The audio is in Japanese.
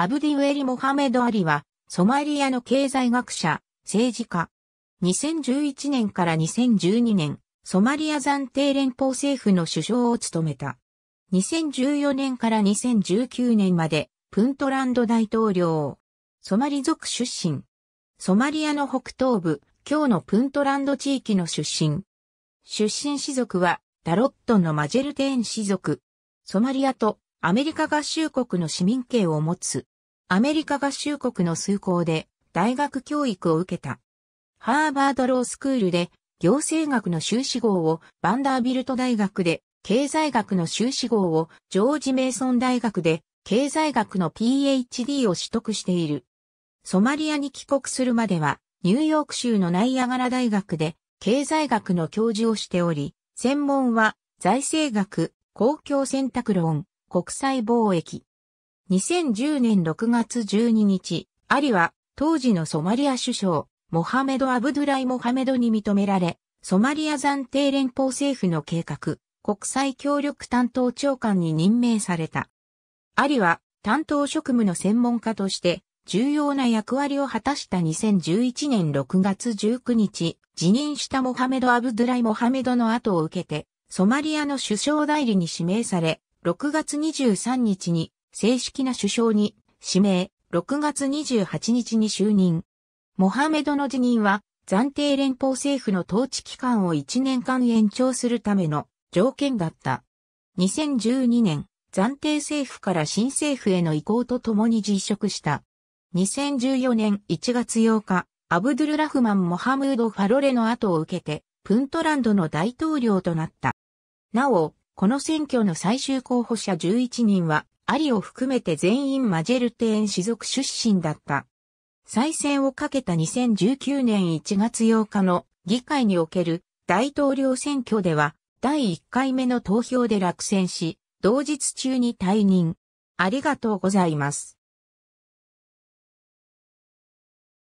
アブディウェリ・モハメド・アリは、ソマリアの経済学者、政治家。2011年から2012年、ソマリア暫定連邦政府の首相を務めた。2014年から2019年まで、プントランド大統領。ソマリ族出身。ソマリアの北東部、今日のプントランド地域の出身。出身氏族は、ダロットンのマジェルテーン氏族。ソマリアとアメリカ合衆国の市民権を持つ。アメリカ合衆国の数校で大学教育を受けた。ハーバードロースクールで行政学の修士号をバンダービルト大学で、経済学の修士号をジョージ・メイソン大学で、経済学の PhD を取得している。ソマリアに帰国するまでは、ニューヨーク州のナイアガラ大学で経済学の教授をしており、専門は財政学、公共選択論、国際貿易。2010年6月12日、アリは当時のソマリア首相、モハメド・アブドゥライ・モハメドに認められ、ソマリア暫定連邦政府の計画、国際協力担当長官に任命された。アリは担当職務の専門家として重要な役割を果たした2011年6月19日、辞任したモハメド・アブドゥライ・モハメドの後を受けて、ソマリアの首相代理に指名され、6月23日に正式な首相に指名、6月28日に就任。モハメドの辞任は暫定連邦政府の統治期間を1年間延長するための条件だった。2012年、暫定政府から新政府への移行とともに辞職した。2014年1月8日、アブドゥルラフマン・モハムード・ファロレの後を受けて、プントランドの大統領となった。なお、この選挙の最終候補者11人は、アリを含めて全員マジェルテーン氏族出身だった。再選をかけた2019年1月8日の議会における大統領選挙では、第1回目の投票で落選し、同日中に退任。ありがとうございます。